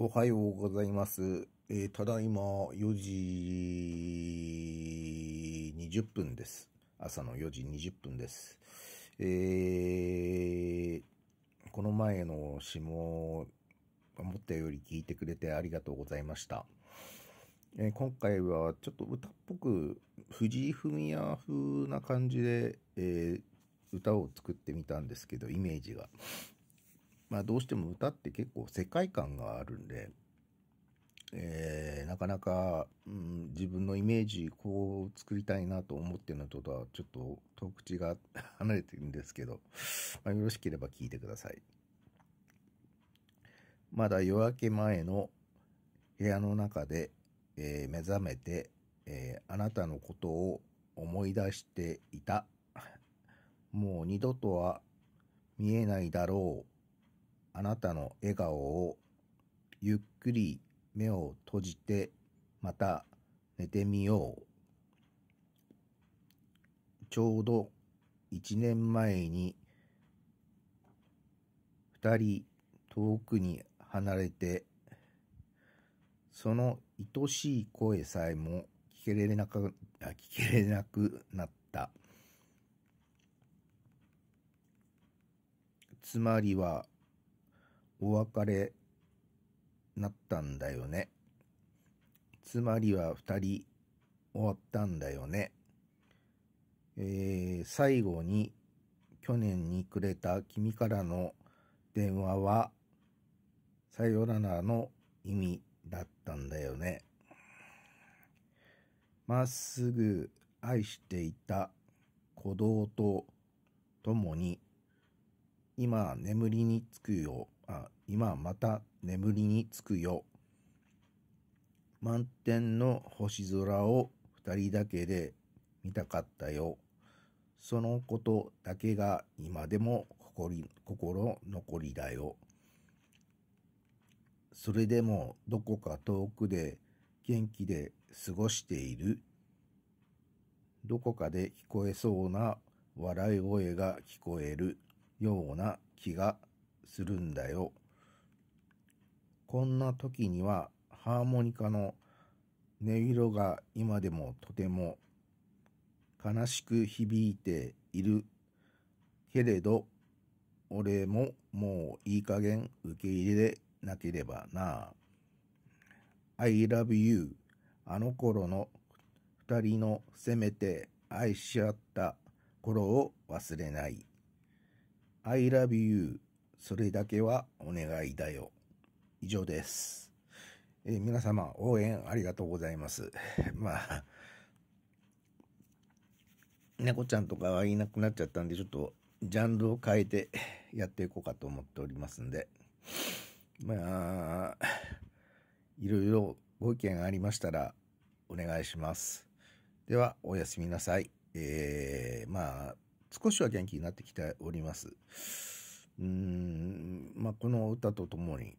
おはようございます。えー、ただいま4時20分です。朝の4時20分です。えー、この前の詩も思ったより聞いてくれてありがとうございました。えー、今回はちょっと歌っぽく藤井フミヤ風な感じで、え歌を作ってみたんですけど、イメージが。まあ、どうしても歌って結構世界観があるんで、えー、なかなか、うん、自分のイメージこう作りたいなと思ってるのとはちょっと遠口が離れてるんですけど、まあ、よろしければ聞いてくださいまだ夜明け前の部屋の中で、えー、目覚めて、えー、あなたのことを思い出していたもう二度とは見えないだろうあなたの笑顔をゆっくり目を閉じてまた寝てみよう。ちょうど1年前に2人遠くに離れてその愛しい声さえも聞けれなく聞けれなくなったつまりはお別れなったんだよね。つまりは2人終わったんだよね。えー、最後に去年にくれた君からの電話はさよならの意味だったんだよね。まっすぐ愛していた鼓動と共に今眠りにつくよ。あ今また眠りにつくよ満天の星空を二人だけで見たかったよそのことだけが今でも心心残りだよそれでもどこか遠くで元気で過ごしているどこかで聞こえそうな笑い声が聞こえるような気がするんだよ。こんな時にはハーモニカの音色が今でもとても悲しく響いているけれど俺ももういい加減受け入れなければな I love you あの頃の二人のせめて愛し合った頃を忘れない I love you それだけはお願いだよ。以上です。えー、皆様、応援ありがとうございます。まあ、猫ちゃんとかはいなくなっちゃったんで、ちょっとジャンルを変えて やっていこうかと思っておりますんで、まあ、いろいろご意見ありましたらお願いします。では、おやすみなさい。えー、まあ、少しは元気になってきております。うん、まあ、この歌とともに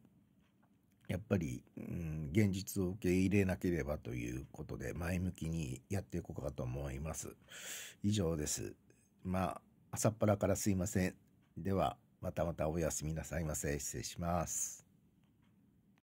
やっぱり、うん、現実を受け入れなければということで前向きにやっていこうかと思います。以上です。まあ、朝っぱらからすいません。では、またまたおやすみなさいませ。失礼します。